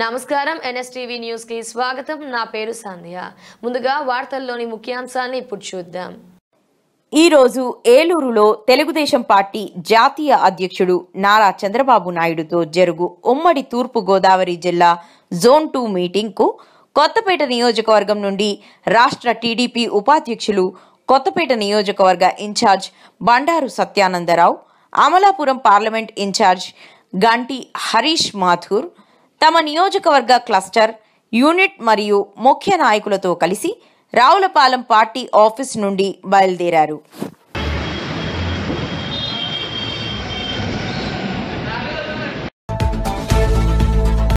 నమస్కారం NSTV news కి స్వాగతం నా పేరు సంధ్య ముందుగా వార్తల్లోని ముఖ్యాంశాన్ని ఇప్పుడు చూద్దాం ఈరోజు ఏలూరులో తెలుగుదేశం పార్టీ జాతీయ అధ్యక్షుడు నారా చంద్రబాబు నాయుడుతో జరుగు ఉమ్మడి తూర్పు గోదావరి జిల్లా జోన్ టూ మీటింగ్కు కొత్తపేట నియోజకవర్గం నుండి రాష్ట్ర టీడీపీ ఉపాధ్యక్షులు కొత్తపేట నియోజకవర్గ incharge Bandaru Satyanandarao Amalapuram parliament incharge Ganti Harish Mathur తమ నియోజకవర్గ క్లస్టర్ యూనిట్ మరియు ముఖ్య నాయకులతో కలిసి రావులపాలెం పార్టీ ఆఫీస్ నుండి బయలుదేరారు